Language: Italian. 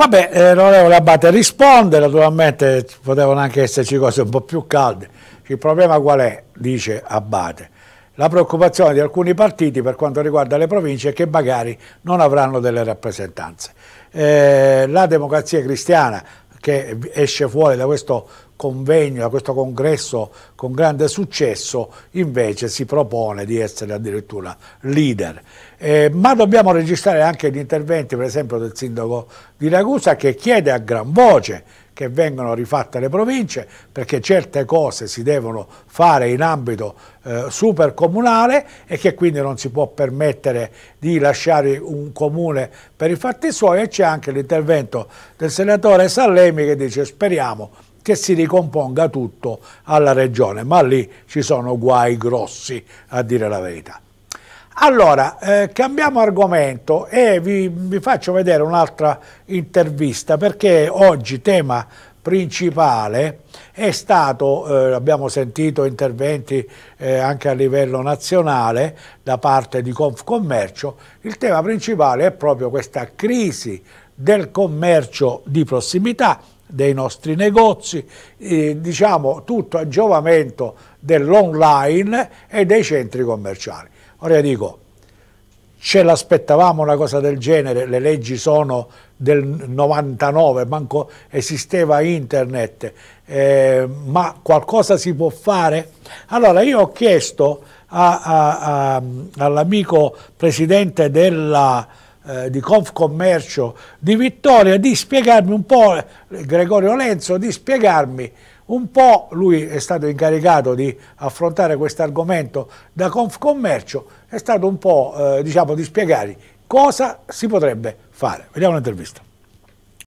Vabbè, eh, l'onorevole Abate risponde, naturalmente potevano anche esserci cose un po' più calde. Il problema qual è, dice Abate? La preoccupazione di alcuni partiti per quanto riguarda le province è che magari non avranno delle rappresentanze. Eh, la democrazia cristiana che esce fuori da questo convegno, da questo congresso con grande successo, invece si propone di essere addirittura leader. Eh, ma dobbiamo registrare anche gli interventi, per esempio, del sindaco di Ragusa che chiede a gran voce che vengono rifatte le province, perché certe cose si devono fare in ambito eh, supercomunale e che quindi non si può permettere di lasciare un comune per i fatti suoi e c'è anche l'intervento del senatore Sallemi che dice speriamo che si ricomponga tutto alla regione, ma lì ci sono guai grossi a dire la verità. Allora, eh, cambiamo argomento e vi, vi faccio vedere un'altra intervista perché oggi tema principale è stato, eh, abbiamo sentito interventi eh, anche a livello nazionale da parte di Confcommercio, il tema principale è proprio questa crisi del commercio di prossimità dei nostri negozi, eh, diciamo tutto a dell'online e dei centri commerciali. Ora io dico, ce l'aspettavamo una cosa del genere, le leggi sono del 99, manco esisteva internet, eh, ma qualcosa si può fare? Allora io ho chiesto all'amico presidente della, eh, di Confcommercio di Vittoria di spiegarmi un po', Gregorio Lenzo, di spiegarmi un po' lui è stato incaricato di affrontare questo argomento da Confcommercio, è stato un po' eh, diciamo, di spiegare cosa si potrebbe fare. Vediamo l'intervista.